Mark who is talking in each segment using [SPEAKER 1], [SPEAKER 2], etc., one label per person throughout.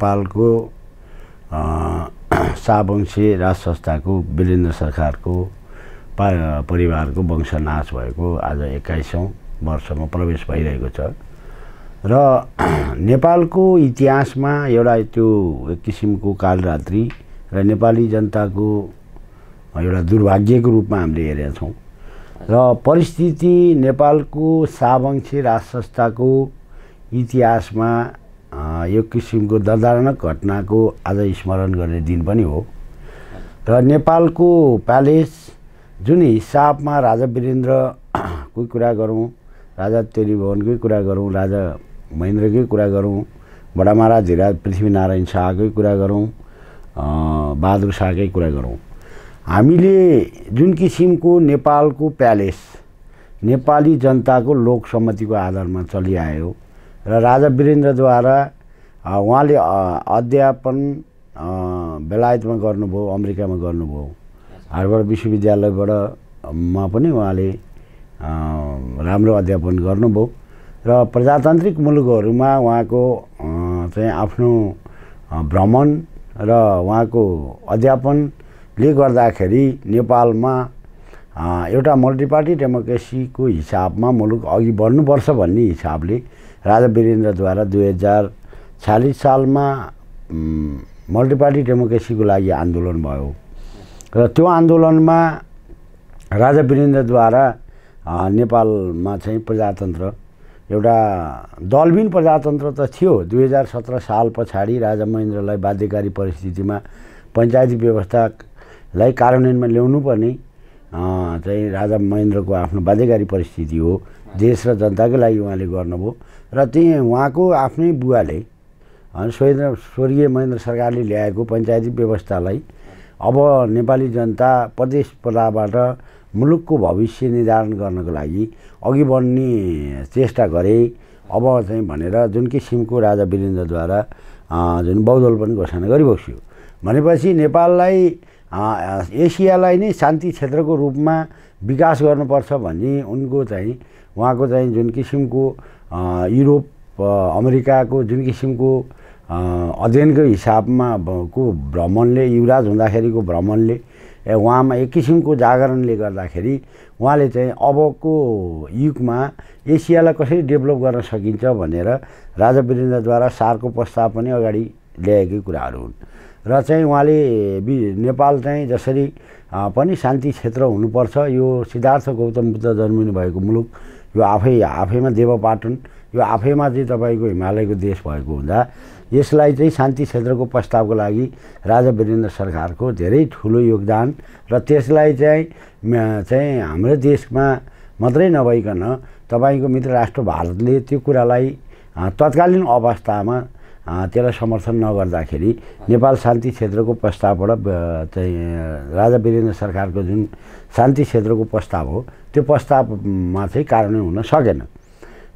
[SPEAKER 1] नेपालको शाहवंशी राज संस्थाको वीरेन्द्र सरकारको परिवारको वंशनाश भएको आज एक्काइसौँ वर्षमा प्रवेश भइरहेको छ र नेपालको इतिहासमा एउटा त्यो किसिमको कालरात्री र नेपाली जनताको एउटा दुर्भाग्यको रूपमा हामीले हेरेका छौँ र परिस्थिति नेपालको शाहवंशी राज संस्थाको इतिहासमा यो किसिमको दर्दारणक घटनाको आज स्मरण गर्ने दिन पनि हो र नेपालको प्यालेस जुन हिसाबमा राजा वीरेन्द्रकै कुरा गरौँ राजा तेरी कुरा गरौँ राजा महेन्द्रकै कुरा गरौँ बडा महाराज धीराज पृथ्वीनारायण शाहकै कुरा गरौँ बहादुर शाहकै कुरा गरौँ हामीले जुन किसिमको नेपालको प्यालेस नेपाली जनताको लोकसम्मतिको आधारमा चलिआयो र राजा वीरेन्द्रद्वारा उहाँले अध्यापन बेलायतमा गर्नुभयो अमेरिकामा गर्नुभयो हार्वर्ड विश्वविद्यालयबाट मा पनि उहाँले राम्रो अध्यापन गर्नुभयो र प्रजातान्त्रिक मुलुकहरूमा उहाँको चाहिँ आफ्नो भ्रमण र उहाँको अध्यापनले गर्दाखेरि नेपालमा एउटा मल्टिपार्टी डेमोक्रेसीको हिसाबमा मुलुक अघि बढ्नुपर्छ भन्ने हिसाबले राजा वीरेन्द्रद्वारा दुई हजार छ्यालिस सालमा मल्टिपार्टी डेमोक्रेसीको लागि आन्दोलन भयो र त्यो आन्दोलनमा राजा वीरेन्द्रद्वारा नेपालमा चाहिँ प्रजातन्त्र एउटा दलबिन प्रजातन्त्र त थियो दुई हजार सत्र साल पछाडि राजा महेन्द्रलाई बाध्यकारी परिस्थितिमा पञ्चायती व्यवस्थालाई कार्यान्वयनमा ल्याउनुपर्ने चाहिँ राजा महेन्द्रको आफ्नो बाध्यकारी परिस्थिति हो देश र जनताकै लागि उहाँले गर्नुभयो र त्यही उहाँको आफ्नै बुवाले स्वेन्द्र स्वर्गीय महेन्द्र सरकारले ल्याएको पञ्चायती व्यवस्थालाई अब नेपाली जनता प्रदेश प्रदाबाट मुलुकको भविष्य निर्धारण गर्नको लागि अघि बढ्ने चेष्टा गरे अब चाहिँ भनेर जुन किसिमको राजा वीरेन्द्रद्वारा जुन बौद्धल पनि घोषणा गरिबस्यो भनेपछि नेपाललाई एसियालाई नै शान्ति क्षेत्रको रूपमा विकास गर्नुपर्छ भन्ने उनको चाहिँ उहाँको चाहिँ जुन किसिमको युरोप अमेरिकाको जुन किसिमको अध्ययनको हिसाबमा को भ्रमणले युवराज हुँदाखेरिको भ्रमणले उहाँमा एक किसिमको जागरणले गर्दाखेरि उहाँले चाहिँ अबको युगमा एसियालाई कसरी डेभलप गर्न सकिन्छ भनेर राजा वीरेन्द्रद्वारा सारको प्रस्ताव पनि अगाडि ल्याएकै कुराहरू हुन् र चाहिँ उहाँले नेपाल चाहिँ जसरी पनि शान्ति क्षेत्र हुनुपर्छ यो सिद्धार्थ गौतम बुद्ध जन्मिनु भएको मुलुक यो आफै आफैमा देवपाटन यो आफैमा चाहिँ तपाईँको हिमालयको देश भएको हुँदा यसलाई चाहिँ शान्ति क्षेत्रको प्रस्तावको लागि राजा वीरेन्द्र सरकारको धेरै ठुलो योगदान र त्यसलाई चाहिँ चाहिँ हाम्रो देशमा मात्रै नभइकन तपाईँको मित्र राष्ट्र भारतले त्यो कुरालाई तत्कालीन अवस्थामा त्यसलाई समर्थन नगर्दाखेरि नेपाल शान्ति क्षेत्रको प्रस्तावबाट चाहिँ राजा वीरेन्द्र सरकारको जुन शान्ति क्षेत्रको प्रस्ताव हो त्यो प्रस्तावमा चाहिँ कार्यान्वयन हुन सकेन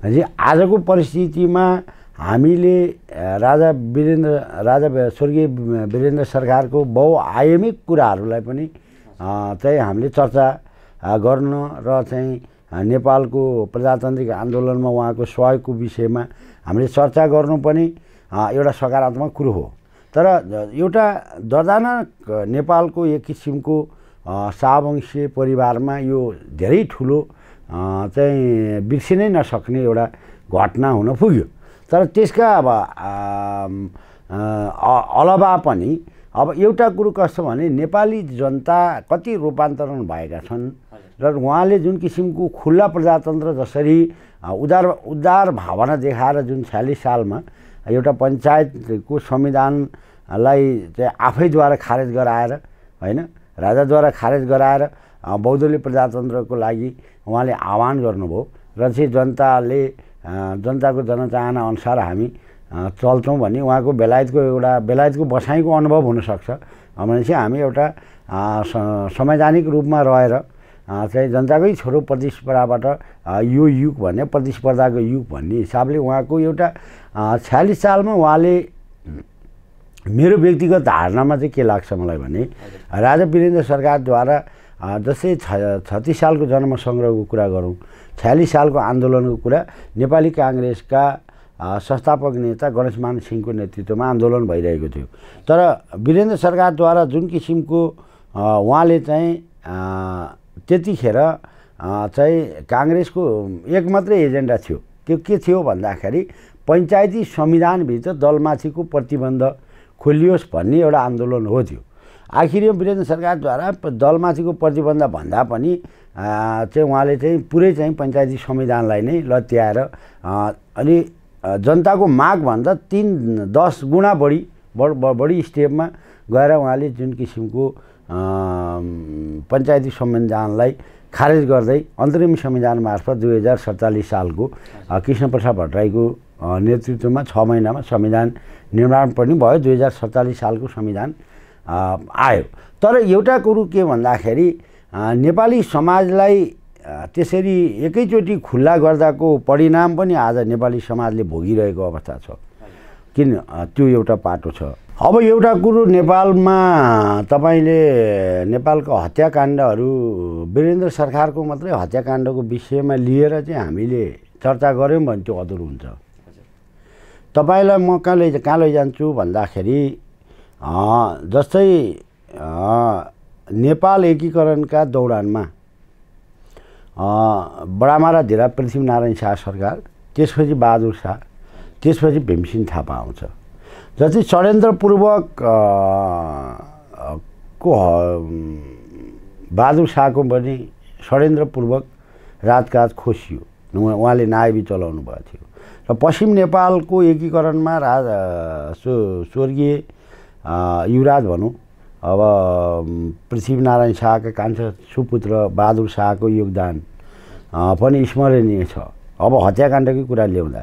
[SPEAKER 1] आजको परिस्थितिमा हामीले राजा वीरेन्द्र राजा स्वर्गीय वीरेन्द्र सरकारको बहुआयामिक कुराहरूलाई पनि चाहिँ हामीले चर्चा गर्न र चाहिँ नेपालको प्रजातान्त्रिक आन्दोलनमा उहाँको सहयोगको विषयमा हामीले चर्चा गर्नु पनि एउटा सकारात्मक कुरो हो तर एउटा दर्जना नेपालको एक किसिमको सावंशीय परिवारमा यो धेरै ठुलो चाहिँ बिर्सिनै नसक्ने एउटा घटना हुन पुग्यो तर त्यसका अब अलावा पनि अब एउटा कुरो कस्तो भने नेपाली जनता कति रूपान्तरण भएका छन् र उहाँले जुन किसिमको खुल्ला प्रजातन्त्र जसरी उदार उदार भावना देखाएर जुन छ्यालिस सालमा एउटा पञ्चायतको संविधानलाई चाहिँ आफैद्वारा खारेज गराएर होइन राजाद्वारा खारेज गराएर बौद्धले प्रजातन्त्रको लागि उहाँले आह्वान गर्नुभयो र चाहिँ जनताले जनताको जनचाहना अनुसार हामी चल्छौँ भने उहाँको बेलायतको एउटा बेलायतको बसाइँको अनुभव हुनसक्छ भने चाहिँ हामी एउटा संवैधानिक रूपमा रहेर चाहिँ जनताकै छोरो प्रतिस्पर्धाबाट यो युग भन्ने प्रतिस्पर्धाको युग भन्ने हिसाबले उहाँको एउटा छ्यालिस सालमा उहाँले मेरो व्यक्तिगत धारणामा चाहिँ के लाग्छ मलाई भने राजा वीरेन्द्र सरकारद्वारा जस्तै छ छत्तिस सालको जन्मसङ्ग्रहको कुरा गरौँ छयालिस सालको आन्दोलनको कुरा नेपाली काङ्ग्रेसका संस्थापक नेता गणेशमान सिंहको नेतृत्वमा आन्दोलन भइरहेको थियो तर वीरेन्द्र सरकारद्वारा जुन किसिमको उहाँले चाहिँ त्यतिखेर चाहिँ काङ्ग्रेसको एक मात्रै एजेन्डा थियो त्यो के थियो भन्दाखेरि पञ्चायती संविधानभित्र दलमाथिको प्रतिबन्ध खोलियोस् भन्ने एउटा आन्दोलन हो त्यो आखिरी वीरेन्द्र सरकारद्वारा दलमाथिको प्रतिबन्ध भन्दा पनि चाहिँ उहाँले चाहिँ पुरै चाहिँ पञ्चायती संविधानलाई नै लत्याएर अनि जनताको मागभन्दा तिन दस गुणा बढी बढी स्टेपमा गएर उहाँले जुन किसिमको पञ्चायती संविधानलाई खारेज गर्दै अन्तरिम संविधान मार्फत दुई हजार सत्तालिस सालको कृष्णप्रसाद भट्टराईको नेतृत्वमा छ महिनामा संविधान निर्माण पनि भयो दुई हजार सत्तालिस सालको संविधान आयो तर एउटा कुरो के भन्दाखेरि नेपाली समाजलाई त्यसरी एकैचोटि खुल्ला गर्दाको परिणाम पनि आज नेपाली समाजले भोगिरहेको अवस्था छ किन त्यो एउटा पाटो छ अब एउटा कुरो नेपालमा तपाईँले नेपालको हत्याकाण्डहरू वीरेन्द्र सरकारको मात्रै हत्याकाण्डको विषयमा लिएर चाहिँ हामीले चर्चा गऱ्यौँ भने त्यो अधुरो हुन्छ तपाईँलाई म कहाँ लै कहाँ लैजान्छु भन्दाखेरि जस्तै नेपाल एकीकरणका दौडानमा बडामारा धिरा पृथ्वीनारायण शाह सरकार त्यसपछि बहादुर शाह त्यसपछि भीमसिंह थापा आउँछ जति षड्यन्त्रपूर्वक को बहादुर शाहको पनि षड्यन्त्रपूर्वक राजकाज खोसियो उहाँले नायबी चलाउनु भएको थियो र पश्चिम नेपालको एकीकरणमा राज स्वर्गीय युवराज भनौँ अब पृथ्वीनारायण शाहका कान्छा सुपुत्र बहादुर शाहको योगदान पनि स्मरणीय छ अब हत्याकाण्डकै कुरा ल्याउँदा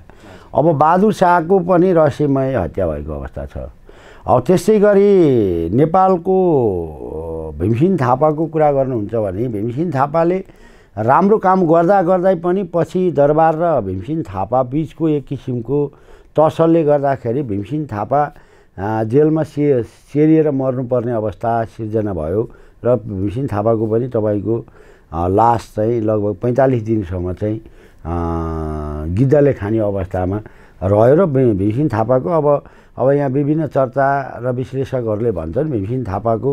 [SPEAKER 1] अब बहादुर शाहको पनि रहस्यमय हत्या भएको अवस्था छ अब त्यस्तै गरी नेपालको भीमसेन थापाको कुरा गर्नुहुन्छ भने भीमसेन थापाले राम्रो काम गर्दा गर्दै पनि पछि दरबार र भीमसेन थापा बिचको एक किसिमको तसलले गर्दाखेरि भीमसेन थापा जेलमा से सेरिएर मर्नुपर्ने अवस्था सिर्जना भयो र भीमसेन थापाको पनि तपाईँको लास चाहिँ लगभग पैँतालिस दिनसम्म चाहिँ गिद्धले खाने अवस्थामा रह्यो र भीमसेन थापाको अब अब यहाँ विभिन्न चर्चा र विश्लेषकहरूले भन्छन् भीमसेन थापाको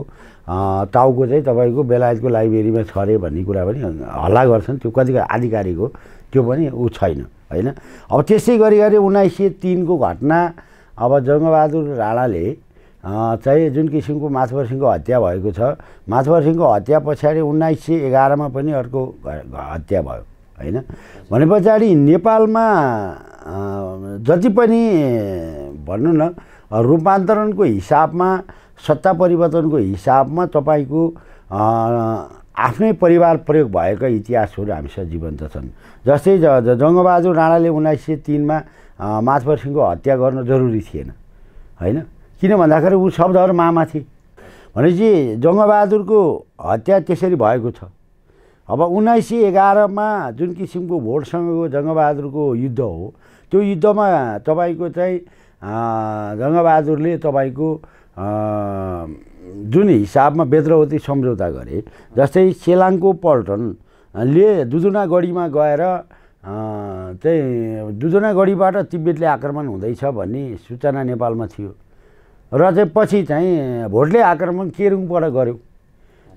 [SPEAKER 1] टाउको चाहिँ तपाईँको बेलायतको लाइब्रेरीमा छ अरे भन्ने कुरा पनि हल्ला गर्छन् त्यो कतिको आधिकारिक हो त्यो पनि ऊ छैन होइन अब त्यसै गरी गरी उन्नाइस सय तिनको घटना अब जङ्गबहादुर राणाले चाहिँ जुन किसिमको माछवर सिंहको हत्या भएको छ माछवर सिंहको हत्या पछाडि उन्नाइस सय एघारमा पनि अर्को हत्या भयो होइन भने पछाडि नेपालमा जति पनि भनौँ न रूपान्तरणको हिसाबमा सत्ता परिवर्तनको हिसाबमा तपाईँको आफ्नै परिवार प्रयोग भएका इतिहासहरू हामीसँग जीवन्त छन् जस्तै ज जङ्गबहादुर राणाले उन्नाइस सय तिनमा माधवर सिंहको हत्या गर्न जरुरी थिएन होइन किन भन्दाखेरि ऊ शब्दहरू मामा थिए भनेपछि जङ्गबहादुरको हत्या त्यसरी भएको छ अब उन्नाइस सय एघारमा जुन किसिमको भोटसँगको जङ्गबहादुरको युद्ध हो त्यो युद्धमा तपाईँको चाहिँ जङ्गबहादुरले तपाईँको जुन हिसाबमा बेद्रवती सम्झौता गरे जस्तै सेलाङको पल्टनले गढीमा गएर चाहिँ गढीबाट तिब्बतले आक्रमण हुँदैछ भन्ने सूचना नेपालमा थियो र चाहिँ पछि चाहिँ भोटले आक्रमण केरुङबाट गर्यो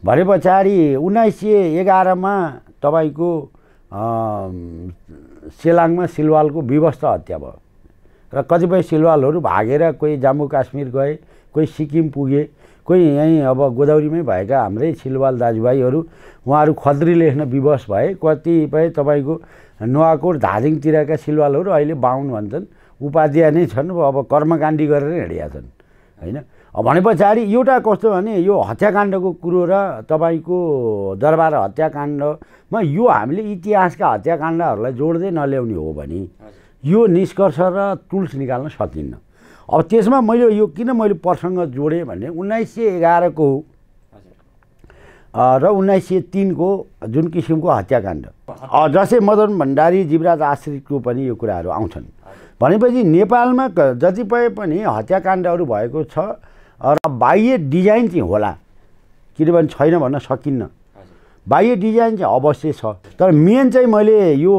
[SPEAKER 1] भने पछाडि उन्नाइस सय एघारमा तपाईँको सेलाङमा सिलवालको विवस्त हत्या भयो र कतिपय सिलवालहरू भागेर कोही जम्मू काश्मीर गए कोही सिक्किम पुगे कोही यहीँ अब गोदावरीमै भएका हाम्रै छिलवाल दाजुभाइहरू उहाँहरू खद्री लेख्न विवश भए कतिपय तपाईँको नुवाकोट धादिङतिरका सिलवालहरू अहिले बाहुन भन्छन् उपाध्याय नै छन् अब कर्मकाण्डी गरेर हिँडेका छन् होइन भने पछाडि एउटा कस्तो भने यो हत्याकाण्डको कुरो र तपाईँको दरबार हत्याकाण्डमा यो हामीले इतिहासका हत्याकाण्डहरूलाई जोड्दै नल्याउने हो भने यो निष्कर्ष र टुल्स निकाल्न सकिन्न अब त्यसमा मैले यो किन मैले प्रसङ्ग जोडेँ भने उन्नाइस सय एघारको र उन्नाइस सय तिनको जुन किसिमको हत्याकाण्ड जस्तै मदन भण्डारी जीवराज आश्रितको पनि यो कुराहरू आउँछन् भनेपछि नेपालमा जति पनि हत्याकाण्डहरू भएको छ र बाह्य डिजाइन चाहिँ होला किनभने छैन भन्न सकिन्न बाह्य डिजाइन चाहिँ अवश्य छ तर मेन चाहिँ मैले यो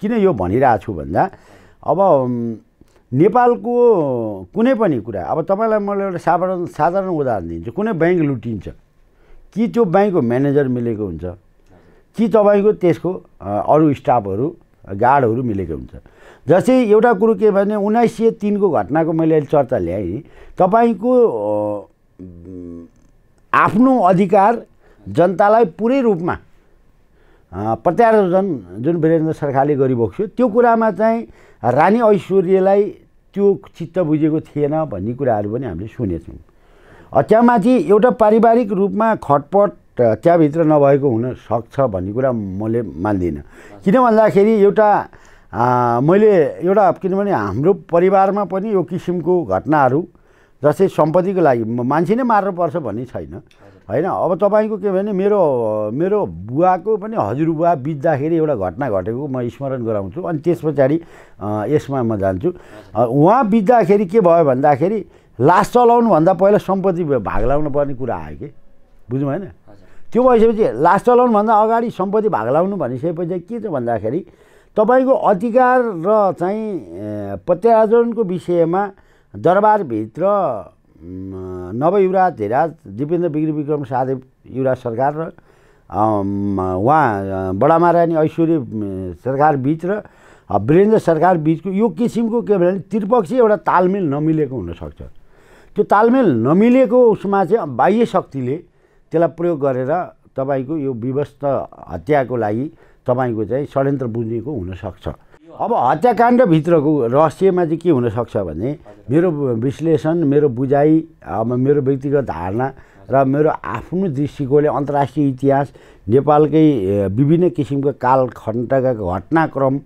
[SPEAKER 1] किन यो भनिरहेको छु भन्दा अब नेपालको कुनै पनि कुरा अब तपाईँलाई मैले एउटा साधारण साधारण उदाहरण दिन्छु कुनै ब्याङ्क लुटिन्छ कि त्यो ब्याङ्कको म्यानेजर मिलेको हुन्छ कि तपाईँको त्यसको अरू स्टाफहरू गार्डहरू मिलेको हुन्छ जस्तै एउटा कुरो के भने उन्नाइस सय तिनको घटनाको मैले अहिले चर्चा ल्याएँ तपाईँको आफ्नो अधिकार जनतालाई पुरै रूपमा प्रत्यारोजन जुन वीरेन्द्र सरकारले गरिबोक्सो त्यो कुरामा चाहिँ रानी ऐश्वर्यलाई त्यो चित्त बुझेको थिएन भन्ने कुराहरू पनि हामीले सुनेछौँ माथि एउटा पारिवारिक रूपमा खटपट त्यहाँभित्र नभएको हुन सक्छ भन्ने कुरा मैले मान्दिनँ किन भन्दाखेरि एउटा मैले एउटा किनभने हाम्रो परिवारमा पनि यो किसिमको घटनाहरू जस्तै सम्पत्तिको लागि मान्छे नै मार्नुपर्छ भन्ने छैन होइन अब तपाईँको के भने मेरो मेरो बुवाको पनि हजुरबुवा बित्दाखेरि एउटा घटना घटेको म स्मरण गराउँछु अनि त्यस पछाडि यसमा म जान्छु उहाँ बित्दाखेरि के भयो भन्दाखेरि लास चलाउनुभन्दा पहिला सम्पत्ति भाग लाउनु पर्ने कुरा आयो कि बुझ्नु भएन त्यो भइसकेपछि लास चलाउनुभन्दा अगाडि सम्पत्ति भाग लाउनु भनिसकेपछि के छ भन्दाखेरि तपाईँको अधिकार र चाहिँ प्रत्यार्जनको विषयमा दरबारभित्र नवयुवराज धीराज दिपेन्द्र बिग्री विक्रम सादेव युवराज सरकार र उहाँ बडामारानी ऐश्वर्य सरकार बिच र वीरेन्द्र सरकार बिचको यो किसिमको के भने त्रिपक्षीय एउटा तालमेल नमिलेको हुनसक्छ त्यो तालमेल नमिलेको उसमा चाहिँ बाह्य शक्तिले त्यसलाई प्रयोग गरेर तपाईँको यो विवस्त हत्याको लागि तपाईँको चाहिँ षड्यन्त्र बुझिएको हुनसक्छ अब हत्याकाण्डभित्रको रहस्यमा चाहिँ के हुनसक्छ भने मेरो विश्लेषण मेरो बुझाइ अब मेरो व्यक्तिगत धारणा र मेरो आफ्नो दृष्टिकोणले अन्तर्राष्ट्रिय इतिहास नेपालकै विभिन्न किसिमका कालखण्डका घटनाक्रम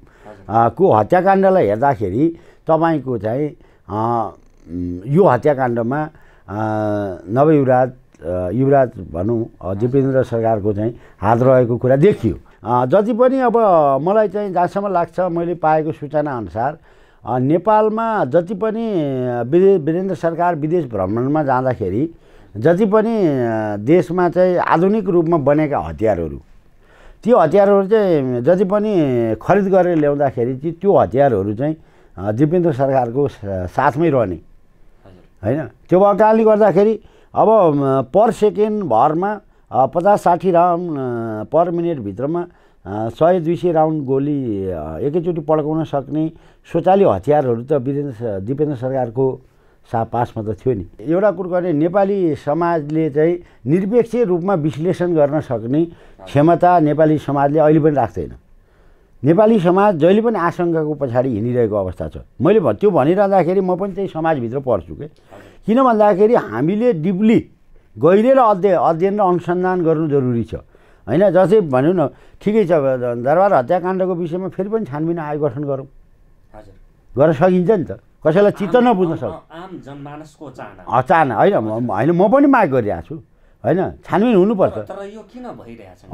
[SPEAKER 1] को हत्याकाण्डलाई हेर्दाखेरि तपाईँको चाहिँ यो हत्याकाण्डमा नवयुवराज युवराज भनौँ दिपेन्द्र सरकारको चाहिँ हात रहेको कुरा देखियो जति पनि अब मलाई चाहिँ जहाँसम्म लाग्छ मैले पाएको सूचनाअनुसार नेपालमा जति पनि विदे वीरेन्द्र सरकार विदेश भ्रमणमा जाँदाखेरि जति पनि देशमा चाहिँ आधुनिक रूपमा बनेका हतियारहरू ती हतियारहरू चाहिँ जति पनि खरिद गरेर ल्याउँदाखेरि चाहिँ त्यो हतियारहरू चाहिँ दिपेन्द्र सरकारको साथमै रहने होइन त्यो भएको कारणले गर्दाखेरि अब पर सेकेन्ड भरमा पचास साठी राउन्ड पर मिनटभित्रमा सय दुई सय राउन्ड गोली एकैचोटि पड्काउन सक्ने स्वचालिय हतियारहरू त वीरेन्द्र दिपेन्द्र सरकारको सा पासमा त थियो नि एउटा कुरो गर्ने नेपाली समाजले चाहिँ निरपेक्ष रूपमा विश्लेषण गर्न सक्ने क्षमता नेपाली समाजले अहिले पनि राख्दैन नेपाली समाज जहिले पनि आशङ्काको पछाडि हिँडिरहेको अवस्था छ मैले त्यो भनिरहँदाखेरि म पनि त्यही समाजभित्र पर्छु क्या किन भन्दाखेरि हामीले डिप्ली गहिरेर अध्यय अध्ययन र अनुसन्धान गर्नु जरुरी छ होइन जस्तै भनौँ न ठिकै छ दरबार हत्याकाण्डको विषयमा फेरि पनि छानबिन आयोग गठन गरौँ गर्न सकिन्छ नि त कसैलाई चित्त नबुझ्न सक्छ आम चाहना होइन होइन म पनि माग गरिरहेको छु होइन छानबिन हुनुपर्छ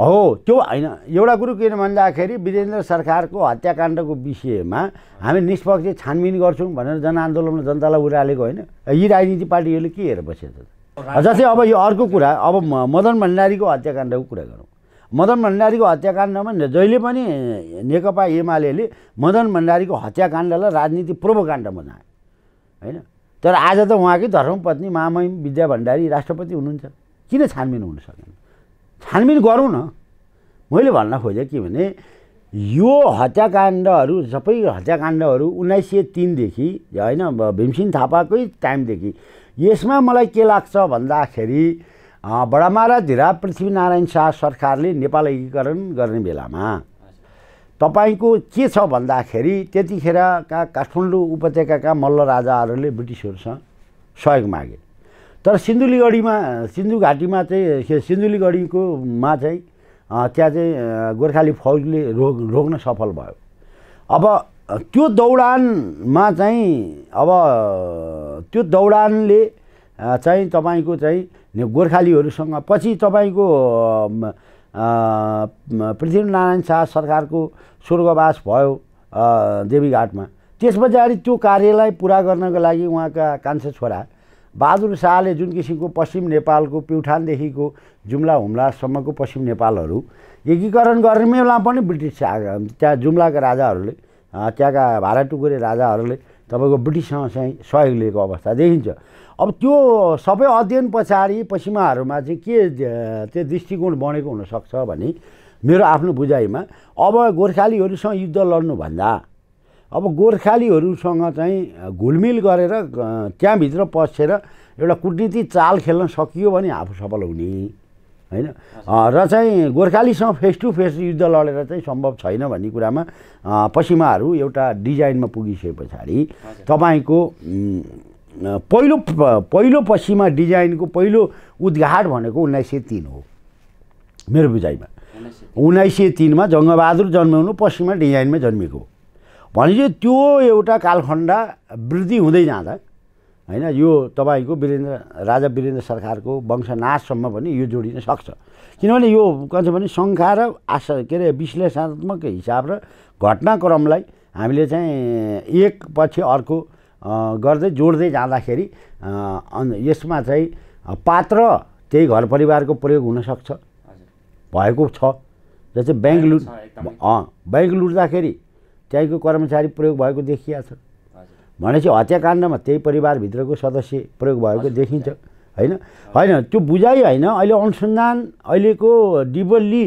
[SPEAKER 1] हो त्यो होइन एउटा कुरो किन भन्दाखेरि विरेन्द्र सरकारको हत्याकाण्डको विषयमा हामी निष्पक्ष छानबिन गर्छौँ भनेर जनआन्दोलनमा जनतालाई उरालेको होइन यी राजनीति पार्टीहरूले के हेरेर बसेको छ जस्तै अब यो अर्को कुरा अब मदन भण्डारीको हत्याकाण्डको कुरा गरौँ मदन भण्डारीको हत्याकाण्डमा जहिले पनि नेकपा एमाले मदन भण्डारीको हत्याकाण्डलाई राजनीति पूर्वकाण्ड बनाए होइन तर आज त उहाँकै धर्मपत्नी मामहिम विद्या भण्डारी राष्ट्रपति हुनुहुन्छ किन छानबिन हुन सकेन छानबिन गरौँ न मैले भन्न खोजेँ के भने यो हत्याकाण्डहरू सबै हत्याकाण्डहरू उन्नाइस सय तिनदेखि होइन भीमसिंह थापाकै टाइमदेखि यसमा मलाई के लाग्छ भन्दाखेरि बडामारा धिरा पृथ्वीनारायण शाह सरकारले नेपाल एकीकरण गर्ने बेलामा तपाईँको के छ भन्दाखेरि त्यतिखेरका काठमाडौँ उपत्यकाका मल्ल राजाहरूले ब्रिटिसहरूसँग सहयोग मागे तर सिन्धुलीगढीमा सिन्धुघाटीमा घाटीमा चाहिँ सिन्धुलीगढीकोमा चाहिँ त्यहाँ चाहिँ गोर्खाली फौजले रोग रोक्न सफल भयो अब त्यो दौडानमा चाहिँ अब त्यो दौडानले चाहिँ तपाईँको चाहिँ गोर्खालीहरूसँग पछि तपाईँको पृथ्वीनारायण शाह सरकारको स्वर्गवास भयो देवीघाटमा त्यस पछाडि त्यो कार्यलाई पुरा गर्नको लागि उहाँका कान्छा छोरा बहादुर शाहले जुन किसिमको पश्चिम नेपालको प्युठानदेखिको जुम्ला हुम्लासम्मको पश्चिम नेपालहरू एकीकरण गर्ने बेला पनि ब्रिटिस त्यहाँ जुम्लाका राजाहरूले त्यहाँका टुकुरे राजाहरूले तपाईँको ब्रिटिससँग चाहिँ सहयोग लिएको अवस्था देखिन्छ अब त्यो सबै अध्ययन पछाडि पश्चिमाहरूमा चाहिँ के त्यो दृष्टिकोण बनेको हुनसक्छ भने मेरो आफ्नो बुझाइमा अब गोर्खालीहरूसँग युद्ध लड्नुभन्दा अब गोर्खालीहरूसँग चाहिँ घुलमिल गरेर त्यहाँभित्र पसेर एउटा कुटनीति चाल खेल्न सकियो भने आफू सफल हुने होइन र चाहिँ गोर्खालीसँग फेस टु फेस युद्ध लडेर चाहिँ सम्भव छैन भन्ने कुरामा पश्चिमाहरू एउटा डिजाइनमा पुगिसके पछाडि तपाईँको पहिलो पहिलो पश्चिमा डिजाइनको पहिलो उद्घाट भनेको उन्नाइस सय तिन हो मेरो बुझाइमा उन्नाइस सय तिनमा जङ्गबहादुर जन्माउनु पश्चिमा डिजाइनमै जन्मेको हो भनेपछि त्यो एउटा कालखण्ड वृद्धि हुँदै जाँदा होइन यो तपाईँको वीरेन्द्र राजा वीरेन्द्र सरकारको वंशनाशसम्म पनि यो जोडिन सक्छ किनभने यो के भन्छ भने शङ्का र आशा के अरे विश्लेषणात्मक हिसाब र घटनाक्रमलाई हामीले चाहिँ एक एकपछि अर्को गर्दै जोड्दै जाँदाखेरि यसमा चाहिँ पात्र त्यही घर परिवारको प्रयोग हुनसक्छ भएको छ जस्तै ब्याङ्क लुट ब्याङ्क लुट्दाखेरि त्यहीँको कर्मचारी प्रयोग भएको देखिया छ भनेपछि हत्याकाण्डमा त्यही परिवारभित्रको सदस्य प्रयोग भएको देखिन्छ होइन होइन त्यो बुझाइ होइन अहिले अनुसन्धान अहिलेको डिबल्ली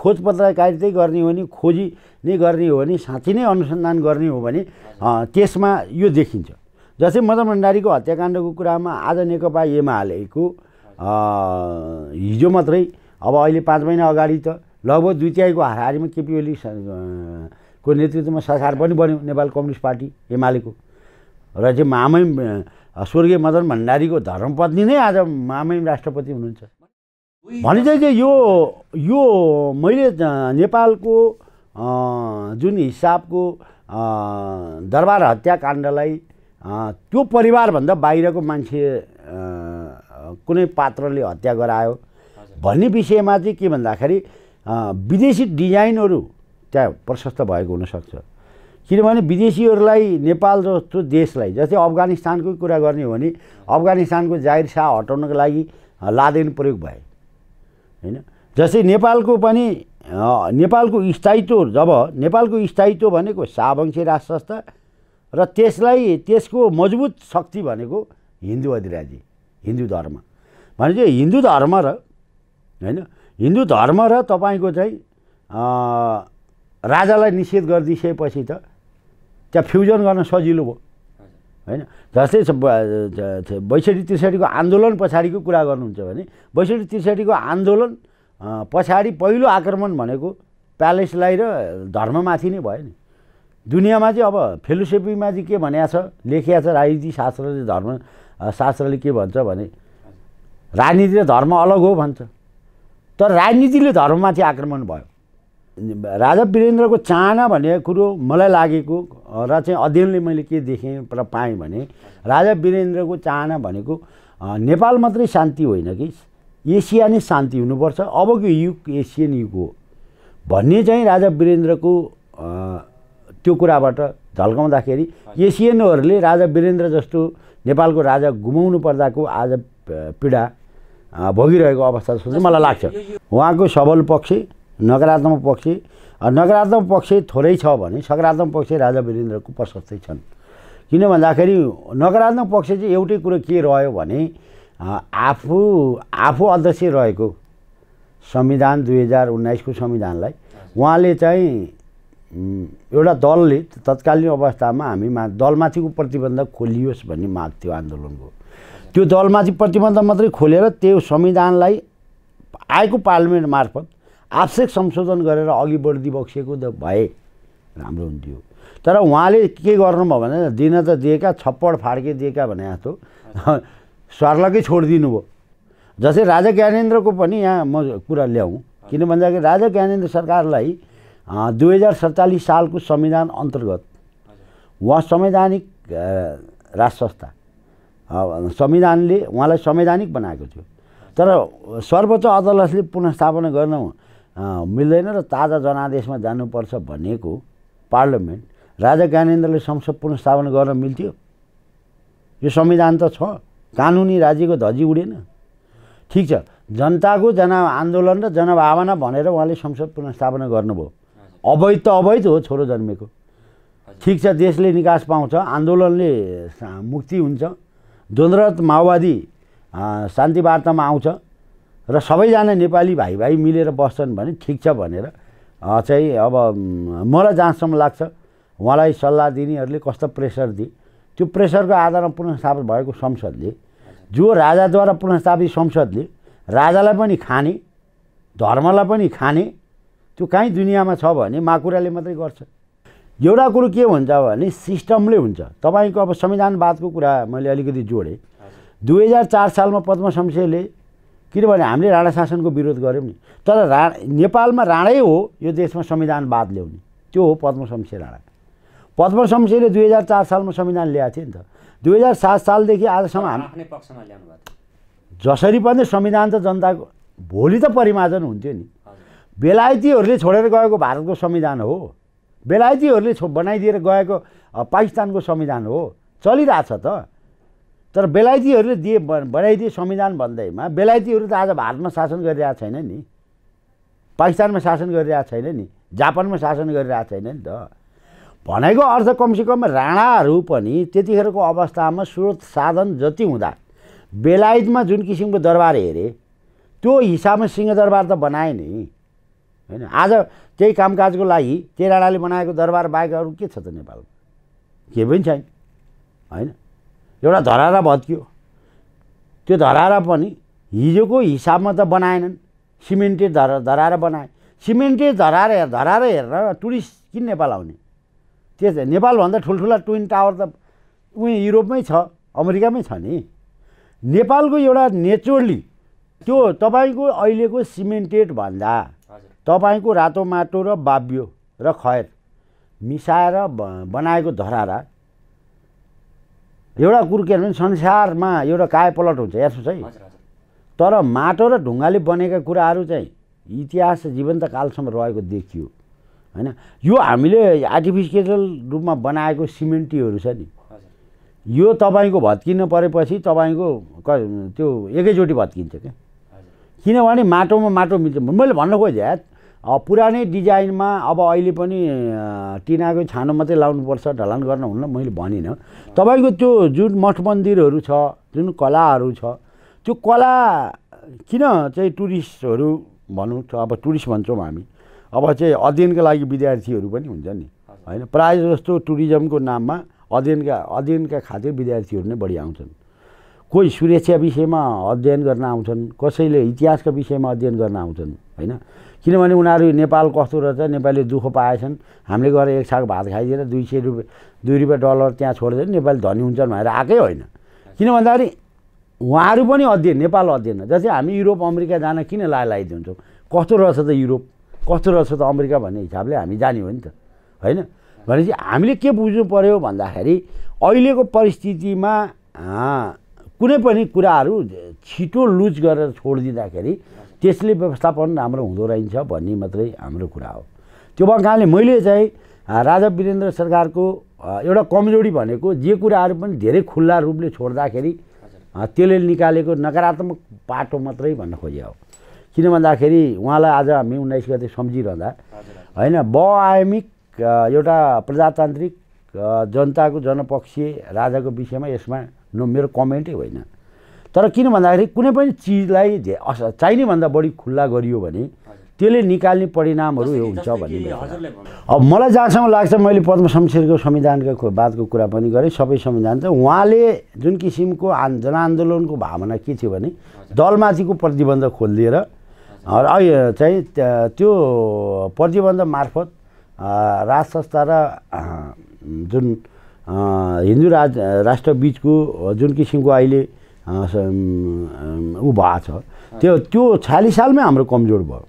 [SPEAKER 1] खोज पत्रकारितै गर्ने हो भने खोजी नै गर्ने हो भने साँच्ची नै अनुसन्धान गर्ने हो भने त्यसमा यो देखिन्छ जस्तै मदन भण्डारीको हत्याकाण्डको कुरामा आज नेकपा एमालेको हिजो मात्रै अब अहिले पाँच महिना अगाडि त लगभग दुई तिहाईको हारिमा केपी ओली को नेतृत्वमा सरकार पनि बन्यो नेपाल कम्युनिस्ट पार्टी एमालेको र चाहिँ मामै स्वर्गीय मदन भण्डारीको धर्मपत्नी नै आज मामै राष्ट्रपति हुनुहुन्छ भने चाहिँ यो यो मैले नेपालको जुन हिसाबको दरबार हत्याकाण्डलाई त्यो परिवारभन्दा बाहिरको मान्छे कुनै पात्रले हत्या गरायो भन्ने विषयमा चाहिँ के भन्दाखेरि विदेशी डिजाइनहरू त्यहाँ प्रशस्त भएको हुनसक्छ किनभने विदेशीहरूलाई नेपाल जस्तो देशलाई जस्तै अफगानिस्तानकै कुरा गर्ने हो भने अफगानिस्तानको जाहिर शाह हटाउनको लागि लादेन प्रयोग भए होइन जस्तै नेपालको पनि नेपालको स्थायित्व जब नेपालको स्थायित्व भनेको शाहवंशी राजसंस्था र त्यसलाई त्यसको मजबुत शक्ति भनेको हिन्दू अधिराज्य हिन्दू धर्म भने चाहिँ हिन्दू धर्म र होइन हिन्दू धर्म र तपाईँको चाहिँ राजालाई निषेध गरिदिइसकेपछि त त्यहाँ फ्युजन गर्न सजिलो भयो होइन जस्तै बैसठी त्रिसठीको आन्दोलन पछाडिको कुरा गर्नुहुन्छ भने बैसठी त्रिसठीको आन्दोलन पछाडि पहिलो आक्रमण भनेको प्यालेसलाई र धर्ममाथि नै भयो नि दुनियाँमा चाहिँ अब फिलोसफीमा चाहिँ के भनिएको छ लेखिया छ राजनीति शास्त्रले धर्म शास्त्रले के भन्छ भने राजनीति र धर्म अलग हो भन्छ तर राजनीतिले धर्ममाथि आक्रमण भयो राजा वीरेन्द्रको चाहना भन्ने कुरो मलाई लागेको र चाहिँ अध्ययनले मैले के देखेँ र पाएँ भने राजा वीरेन्द्रको चाहना भनेको नेपाल मात्रै शान्ति होइन कि एसिया नै शान्ति हुनुपर्छ अबको युग एसियन युग हो भन्ने चाहिँ राजा वीरेन्द्रको त्यो कुराबाट झल्काउँदाखेरि एसियनहरूले राजा वीरेन्द्र जस्तो नेपालको राजा गुमाउनु पर्दाको आज पीडा भोगिरहेको अवस्था जस्तो चाहिँ मलाई लाग्छ उहाँको सबल पक्ष नकारात्मक पक्ष नकारात्मक पक्ष थोरै छ भने सकारात्मक पक्ष राजा वीरेन्द्रको प्रशस्तै छन् किन भन्दाखेरि नकारात्मक पक्ष चाहिँ एउटै कुरो के रह्यो भने आफू आफू अध्यक्ष रहेको संविधान दुई हजार उन्नाइसको संविधानलाई उहाँले चाहिँ एउटा दलले तत्कालीन अवस्थामा हामीमा दलमाथिको प्रतिबन्ध खोलियोस् भन्ने माग थियो आन्दोलनको त्यो दलमाथि प्रतिबन्ध मात्रै खोलेर त्यो संविधानलाई आएको पार्लिमेन्ट मार्फत आवश्यक संशोधन गरेर अघि बढिदिइ बक्सिएको त भए राम्रो हुन्थ्यो तर उहाँले के गर्नुभयो भने दिन त दिएका छप्पड फाड्के दिएका भने जस्तो स्वर्लकै छोडिदिनु भयो जस्तै राजा ज्ञानेन्द्रको पनि यहाँ म कुरा ल्याउँ किन भन्दाखेरि राजा ज्ञानेन्द्र सरकारलाई दुई हजार सत्तालिस सालको संविधान अन्तर्गत उहाँ संवैधानिक राष्ट्र संस्था संविधानले उहाँलाई संवैधानिक बनाएको थियो तर सर्वोच्च अदालतले पुनस्थापना गर्न मिल्दैन र ताजा जनादेशमा जानुपर्छ भनेको पार्लियामेन्ट राजा ज्ञानेन्द्रले संसद पुनस्थापन गर्न मिल्थ्यो यो संविधान त छ कानुनी राज्यको धजी उडेन ठिक छ जनताको जना आन्दोलन र जनभावना भनेर उहाँले संसद पुनस्थापना गर्नुभयो अवैध त अवैध हो छोरो जन्मेको ठिक छ देशले निकास पाउँछ आन्दोलनले मुक्ति हुन्छ द्वन्द्वरत माओवादी शान्ति वार्तामा आउँछ र सबैजना नेपाली भाइ भाइ मिलेर बस्छन् भने ठिक छ भनेर चाहिँ अब मलाई जहाँसम्म लाग्छ उहाँलाई सल्लाह दिनेहरूले कस्तो प्रेसर दिए त्यो प्रेसरको आधारमा पुनस्थापित भएको संसदले जो राजाद्वारा पुनस्थापित संसदले राजालाई पनि खाने धर्मलाई पनि खाने त्यो काहीँ दुनियाँमा छ भने माकुराले मात्रै गर्छ एउटा कुरो के हुन्छ भने सिस्टमले हुन्छ तपाईँको अब संविधानवादको कुरा मैले अलिकति जोडेँ दुई हजार चार सालमा पद्म किनभने हामीले राणा शासनको विरोध गऱ्यौँ नि तर रा नेपालमा राणै हो यो देशमा संविधानवाद ल्याउने त्यो हो पद्मशमशेर राणा पद्मशमशेरले दुई हजार चार सालमा संविधान ल्याएको थियो नि त दुई हजार सात सालदेखि आजसम्म हामी आफ्नै पक्षमा ल्याउनु भएको जसरी पनि संविधान त जनताको भोलि त परिमार्जन हुन्थ्यो नि बेलायतीहरूले छोडेर गएको भारतको संविधान हो बेलायतीहरूले छो बनाइदिएर गएको पाकिस्तानको संविधान हो चलिरहेछ त तर बेलायतीहरूले दिए बनाइदिए संविधान भन्दैमा बेलायतीहरू त आज भारतमा शासन गरिरहेको छैन नि पाकिस्तानमा शासन गरिरहेको छैन नि जापानमा शासन गरिरहेको छैन नि त भनेको अर्थ कमसेकम राणाहरू पनि त्यतिखेरको अवस्थामा स्रोत साधन जति हुँदा बेलायतमा जुन किसिमको दरबार हेरे त्यो हिसाबमा सिंहदरबार त बनाए नि होइन आज त्यही कामकाजको लागि त्यही राणाले बनाएको दरबार बाहेक अरू के छ त नेपालमा केही पनि छैन होइन एउटा धरारा भत्कियो त्यो धरारा पनि हिजोको हिसाबमा त बनाएनन् सिमेन्टेड धरा धरारा बनाए सिमेन्टेड धरारा धरारा हेरेर टुरिस्ट किन नेपाल आउने त्यस नेपालभन्दा ठुल्ठुला ट्विन टावर त उयो युरोपमै छ अमेरिकामै छ नि नेपालको एउटा नेचुरली त्यो तपाईँको अहिलेको सिमेन्टेड भन्दा तपाईँको रातो माटो र बाब्यो र खैर मिसाएर बनाएको धरारा एउटा कुरो के भने संसारमा एउटा काय पलट हुन्छ यसो चाहिँ तर माटो र ढुङ्गाले बनेका कुराहरू चाहिँ इतिहास जीवन्त कालसम्म रहेको देखियो होइन यो हामीले आर्टिफिसियल रूपमा बनाएको सिमेन्टीहरू छ नि यो तपाईँको भत्किन परेपछि तपाईँको क त्यो एकैचोटि भत्किन्छ क्या किनभने माटोमा माटो मिल्छ मैले भन्न खोजेँ पुरानै डिजाइनमा अब अहिले पनि टिनाको छानो मात्रै लाउनुपर्छ ढलान गर्न हुन्न मैले भनिनँ तपाईँको त्यो जुन मठ मन्दिरहरू छ जुन कलाहरू छ त्यो कला किन चाहिँ टुरिस्टहरू भनौँ अब टुरिस्ट भन्छौँ हामी अब चाहिँ अध्ययनका लागि विद्यार्थीहरू पनि हुन्छ नि होइन प्रायः जस्तो टुरिज्मको नाममा अध्ययनका अध्ययनका खातिर विद्यार्थीहरू नै बढी आउँछन् कोही सुरक्षा विषयमा अध्ययन गर्न आउँछन् कसैले इतिहासका विषयमा अध्ययन गर्न आउँछन् होइन किनभने उनीहरू नेपाल कस्तो रहेछ नेपाली दुःख पाएछन् हामीले गएर एक साग भात खाइदिएर दुई सय रुपियाँ दुई रुपियाँ डलर त्यहाँ छोडिदिएर नेपाली धनी हुन्छन् भनेर आएकै होइन किन भन्दाखेरि उहाँहरू पनि अध्ययन नेपाल अध्ययन जस्तै हामी युरोप अमेरिका जान किन लाइदिन्छौँ कस्तो रहेछ त युरोप कस्तो रहेछ त अमेरिका भन्ने हिसाबले हामी जाने हो नि त होइन भनेपछि हामीले के बुझ्नु पऱ्यो भन्दाखेरि अहिलेको परिस्थितिमा कुनै पनि कुराहरू छिटो लुज गरेर छोडिदिँदाखेरि त्यसले व्यवस्थापन राम्रो हुँदो रहेछ भन्ने मात्रै हाम्रो कुरा हो त्यो भएको कारणले मैले चाहिँ राजा वीरेन्द्र सरकारको एउटा कमजोरी भनेको जे कुराहरू पनि धेरै खुल्ला रूपले छोड्दाखेरि त्यसले निकालेको नकारात्मक बाटो मात्रै भन्न खोजे हो किन भन्दाखेरि उहाँलाई आज हामी उन्नाइस गते सम्झिरहँदा होइन बआयामिक एउटा प्रजातान्त्रिक जनताको जनपक्षीय राजाको विषयमा यसमा न मेरो कमेन्टै होइन तर किन भन्दाखेरि कुनै पनि चिजलाई चाहिने भन्दा बढी खुल्ला गरियो भने त्यसले निकाल्ने परिणामहरू यो हुन्छ भन्ने अब मलाई जहाँसम्म लाग्छ मैले पद्म शमशेरको संविधानको बातको कुरा पनि गरेँ सबै संविधान चाहिँ उहाँले जुन किसिमको आन् जनआन्दोलनको भावना के थियो भने दलमाथिको प्रतिबन्ध खोलिदिएर चाहिँ त्यो प्रतिबन्ध मार्फत राज संस्था र जुन हिन्दू राज राष्ट्रबिचको जुन किसिमको अहिले ऊ भएको छ त्यो त्यो छ्यालिस सालमै हाम्रो कमजोर भयो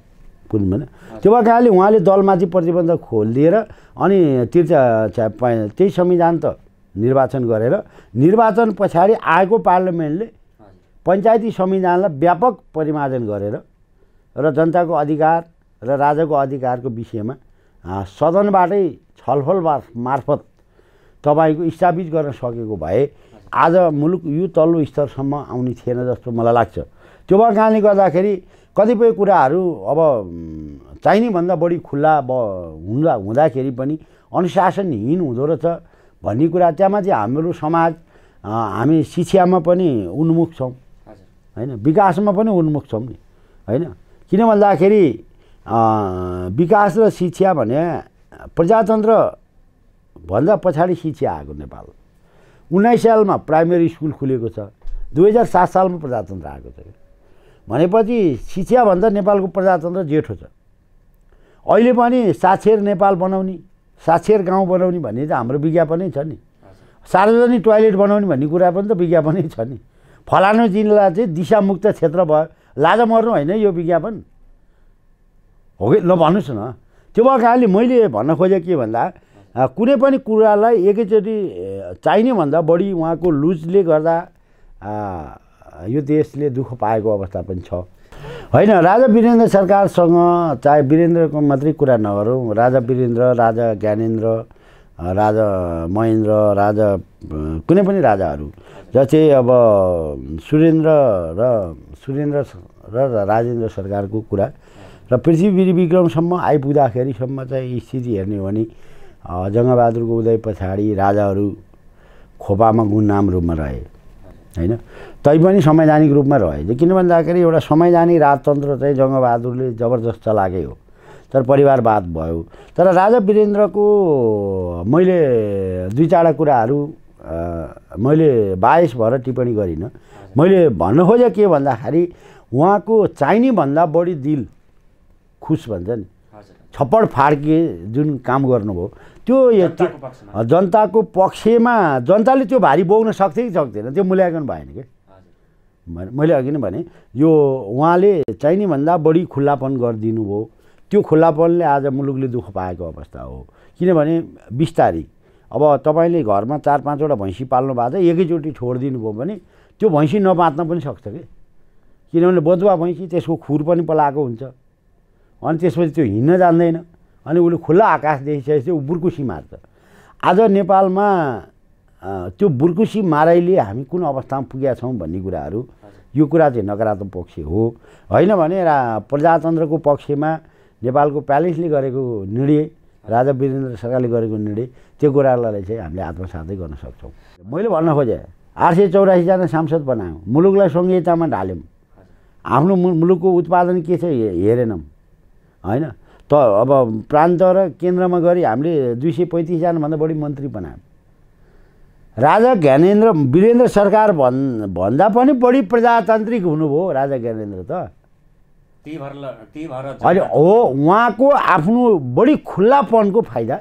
[SPEAKER 1] कुन भने त्यो भएको कारणले उहाँले दलमाथि प्रतिबन्ध खोलिदिएर अनि तिर्चा त्यही संविधान त निर्वाचन गरेर निर्वाचन पछाडि आएको पार्लियामेन्टले पञ्चायती संविधानलाई व्यापक परिमार्जन गरेर र जनताको अधिकार र राजाको अधिकारको विषयमा सदनबाटै छलफल मार्फत तपाईँको स्थापित गर्न सकेको भए आज मुलुक यो तल्लो स्तरसम्म आउने थिएन जस्तो मलाई लाग्छ त्यो भएको कारणले गर्दाखेरि कतिपय कुराहरू अब चाहिने भन्दा बढी खुल्ला अब हुँदा हुँदाखेरि पनि अनुशासनहीन हुँदो रहेछ भन्ने कुरा त्यहाँ माथि हाम्रो समाज हामी शिक्षामा पनि उन्मुख छौँ होइन विकासमा पनि उन्मुख छौँ नि होइन किन भन्दाखेरि विकास र शिक्षा भने प्रजातन्त्र भन्दा पछाडि शिक्षा आएको नेपाल उन्नाइस सालमा प्राइमेरी स्कुल खुलेको छ दुई हजार सात सालमा प्रजातन्त्र आएको छ भनेपछि शिक्षाभन्दा नेपालको प्रजातन्त्र जेठो छ अहिले पनि साक्षर नेपाल बनाउने साक्षर गाउँ बनाउने भन्ने त हाम्रो विज्ञापनै छ नि सार्वजनिक टोयलेट बनाउने भन्ने कुरा पनि त विज्ञापनै छ नि फलानु जिल्ला चाहिँ दिशामुक्त क्षेत्र भयो लाज मर्नु होइन यो विज्ञापन हो कि ल भन्नुहोस् न त्यो भएको कारणले मैले भन्न खोजेँ के भन्दा कुनै पनि कुरालाई एकैचोटि चाहिने भन्दा बढी उहाँको लुजले गर्दा यो देशले दुःख पाएको अवस्था पनि छ होइन राजा वीरेन्द्र सरकारसँग चाहे वीरेन्द्रको मात्रै कुरा नगरौँ राजा वीरेन्द्र राजा ज्ञानेन्द्र राजा महेन्द्र राजा कुनै पनि राजाहरू जस्तै अब सुरेन्द्र र सुरेन्द्र र राजेन्द्र सरकारको कुरा र पृथ्वी विक्रमसम्म आइपुग्दाखेरिसम्म चाहिँ स्थिति हेर्ने हो भने जङ्गबहादुरको उदय पछाडि राजाहरू खोपामा गुणनाम रूपमा रहे होइन तैपनि संवैधानिक रूपमा रहे किन भन्दाखेरि एउटा संवैधानिक राजतन्त्र चाहिँ जङ्गबहादुरले जबरजस्त चलाएकै हो तर परिवारवाद भयो तर राजा वीरेन्द्रको मैले दुई चारवटा कुराहरू मैले बायस भएर टिप्पणी गरिनँ मैले भन्न खोजेँ के भन्दाखेरि उहाँको चाहिने भन्दा बढी दिल खुस भन्छ नि छप्पड फाड्के जुन काम गर्नुभयो त्यो जनताको पक्षमा जनताले त्यो भारी बोक्न सक्थ्यो कि सक्थेन त्यो मूल्याङ्कन भएन कि मैले अघि नै भने यो उहाँले चाहिने भन्दा बढी खुल्लापन गरिदिनु भयो त्यो खुल्लापनले आज मुलुकले दुःख पाएको अवस्था हो किनभने तारिक अब तपाईँले घरमा चार पाँचवटा भैँसी पाल्नु भएको छ एकैचोटि छोडिदिनु भयो भने त्यो भैँसी नबाँच्न पनि सक्छ कि किनभने बदुवा भैँसी त्यसको खुर पनि पलाएको हुन्छ अनि त्यसपछि त्यो हिँड्न जान्दैन अनि उसले खुल्ला आकाश देखिसकेपछि ऊ बुर्कुसी मार्छ आज नेपालमा त्यो बुर्कुसी माराइले हामी कुन अवस्थामा पुगेका छौँ भन्ने कुराहरू यो कुरा चाहिँ नकारात्मक पक्ष हो होइन भने रा प्रजातन्त्रको पक्षमा नेपालको प्यालेसले गरेको निर्णय राजा वीरेन्द्र सरकारले गरेको निर्णय त्यो कुरालाई चाहिँ हामीले आत्मसातै गर्न सक्छौँ मैले भन्न खोजेँ आठ सय चौरासीजना सांसद बनायौँ मुलुकलाई सङ्घीयतामा ढाल्यौँ आफ्नो मुलुकको उत्पादन के छ हेरेनौँ होइन त अब प्रान्त र केन्द्रमा गरी हामीले दुई सय पैँतिसजनाभन्दा बढी मन्त्री बनायौँ राजा ज्ञानेन्द्र वीरेन्द्र सरकार भन् भन्दा पनि बढी प्रजातान्त्रिक हुनुभयो राजा ज्ञानेन्द्र त अहिले हो उहाँको आफ्नो बढी खुल्लापनको फाइदा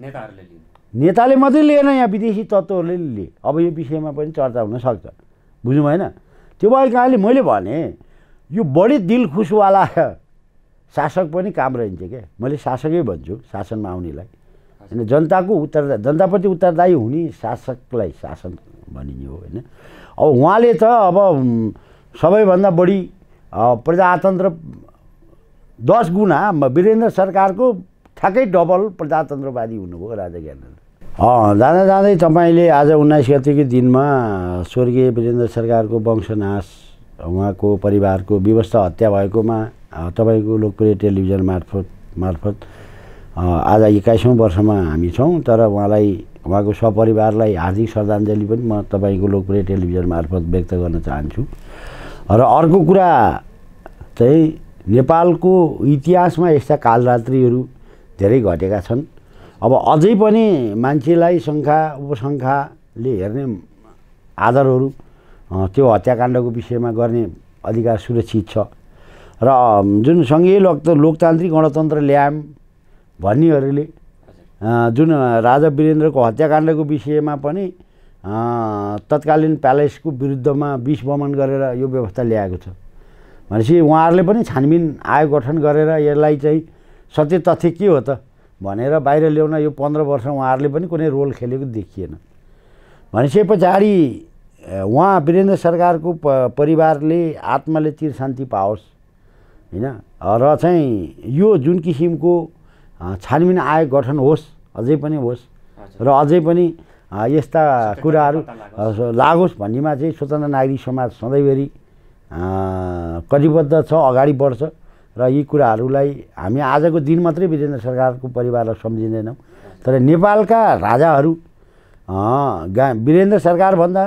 [SPEAKER 1] नेताहरूले नेताले मात्रै लिएन यहाँ विदेशी तत्त्वहरूले लिए अब यो विषयमा पनि चर्चा हुनसक्छ बुझ्नु भएन त्यो भएको कारणले मैले भने यो बढी दिलखुसवाला शासक पनि काम रहन्छ क्या मैले शासकै भन्छु शासनमा आउनेलाई होइन जनताको उत्तर जनताप्रति उत्तरदायी हुने शासकलाई शासन भनिने हो होइन अब उहाँले त अब सबैभन्दा बढी प्रजातन्त्र दस गुणा वीरेन्द्र सरकारको ठ्याक्कै डबल प्रजातन्त्रवादी हुनुभयो राजा ज्ञानेन्द्र जाँदा जाँदै तपाईँले आज उन्नाइस गतिको दिनमा स्वर्गीय वीरेन्द्र सरकारको वंशनाश उहाँको परिवारको व्यवस्था हत्या भएकोमा तपाईँको लोकप्रिय टेलिभिजन मार्फत मार्फत आज एक्काइसौँ वर्षमा हामी छौँ तर उहाँलाई उहाँको सपरिवारलाई हार्दिक श्रद्धाञ्जली पनि म तपाईँको लोकप्रिय टेलिभिजन मार्फत व्यक्त गर्न चाहन्छु र अर्को कुरा चाहिँ नेपालको इतिहासमा यस्ता कालरात्रिहरू धेरै घटेका छन् अब अझै पनि मान्छेलाई शङ्खा उपसङ्ख्याले हेर्ने आधारहरू त्यो हत्याकाण्डको विषयमा गर्ने अधिकार सुरक्षित छ र जुन सङ्घीय लोक लोकतान्त्रिक गणतन्त्र ल्यायौँ भन्नेहरूले जुन राजा वीरेन्द्रको हत्याकाण्डको विषयमा पनि तत्कालीन प्यालेसको विरुद्धमा विष बमन गरेर यो व्यवस्था ल्याएको छ भनेपछि उहाँहरूले पनि छानबिन आयोग गठन गरेर यसलाई चाहिँ सत्य तथ्य के हो त भनेर बाहिर ल्याउन यो पन्ध्र वर्ष उहाँहरूले पनि कुनै रोल खेलेको देखिएन भनेपछि पछाडि उहाँ वीरेन्द्र सरकारको प परिवारले आत्माले चिर शान्ति पाओस् होइन र चाहिँ यो जुन किसिमको छानबिन आयोग गठन होस् अझै पनि होस् र अझै पनि यस्ता कुराहरू लागोस् भन्नेमा चाहिँ स्वतन्त्र नागरिक समाज सधैँभरि कटिबद्ध छ अगाडि बढ्छ र यी कुराहरूलाई हामी आजको दिन मात्रै वीरेन्द्र सरकारको परिवारलाई सम्झिँदैनौँ तर नेपालका राजाहरू गा वीरेन्द्र सरकारभन्दा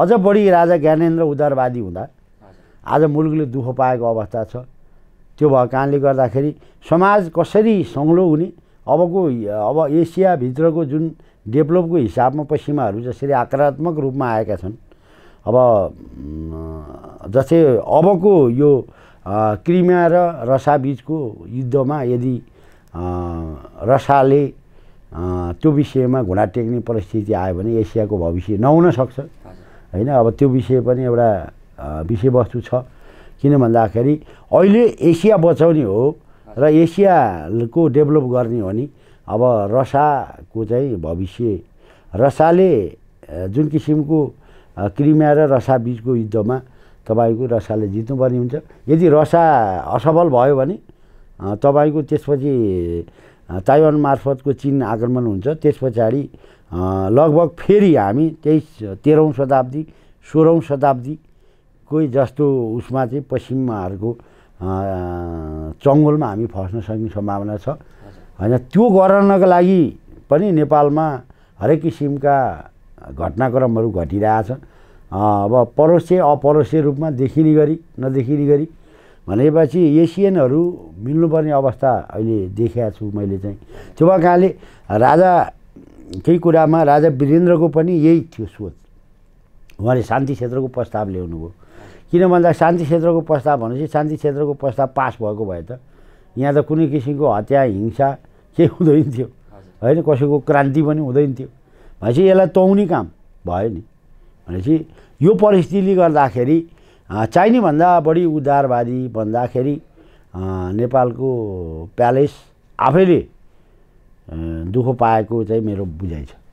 [SPEAKER 1] अझ बढी राजा ज्ञानेन्द्र उदारवादी हुँदा आज मुलुकले दुःख पाएको अवस्था छ त्यो भएको कारणले गर्दाखेरि समाज कसरी सङ्लो हुने अबको अब एसियाभित्रको जुन डेभलपको हिसाबमा पश्चिमाहरू जसरी आक्रात्मक रूपमा आएका छन् अब जस्तै अबको यो क्रिमिया र रसा रसाबिचको युद्धमा यदि रसाले त्यो विषयमा घुँडा टेक्ने परिस्थिति आयो भने एसियाको भविष्य नहुन सक्छ होइन अब त्यो विषय पनि एउटा विषयवस्तु छ किन भन्दाखेरि अहिले एसिया बचाउने हो र एसियाको डेभलप गर्ने हो नि अब रसाको चाहिँ भविष्य रसाले जुन किसिमको क्रिमिया र रसा बिचको युद्धमा तपाईँको रसाले जित्नुपर्ने हुन्छ यदि रसा असफल भयो भने तपाईँको त्यसपछि ताइवान मार्फतको चिन आक्रमण हुन्छ त्यस पछाडि लगभग फेरि हामी तेइस तेह्रौँ शताब्दी सोह्रौँ शताब्दी कोही जस्तो उसमा चाहिँ पश्चिमहरूको चङ्गोलमा हामी फस्न सक्ने सम्भावना छ होइन त्यो गराउनको लागि पनि नेपालमा हरेक किसिमका घटनाक्रमहरू घटिरहेछ अब परोक्ष अपरोक्ष रूपमा देखिने गरी नदेखिने गरी भनेपछि एसियनहरू मिल्नुपर्ने अवस्था अहिले देखाएको छु मैले चाहिँ त्यो भएको कारणले राजा केही कुरामा राजा वीरेन्द्रको पनि यही थियो सोच उहाँले शान्ति क्षेत्रको प्रस्ताव ल्याउनुभयो किन भन्दा शान्ति क्षेत्रको प्रस्ताव भनेपछि शान्ति क्षेत्रको प्रस्ताव पास भएको भए त यहाँ त कुनै किसिमको हत्या हिंसा केही हुँदैन थियो होइन कसैको क्रान्ति पनि हुँदैन थियो भनेपछि यसलाई तौउने काम भयो नि भनेपछि यो परिस्थितिले गर्दाखेरि चाहिने भन्दा बढी उदारवादी भन्दाखेरि नेपालको प्यालेस आफैले दुःख पाएको चाहिँ मेरो बुझाइ छ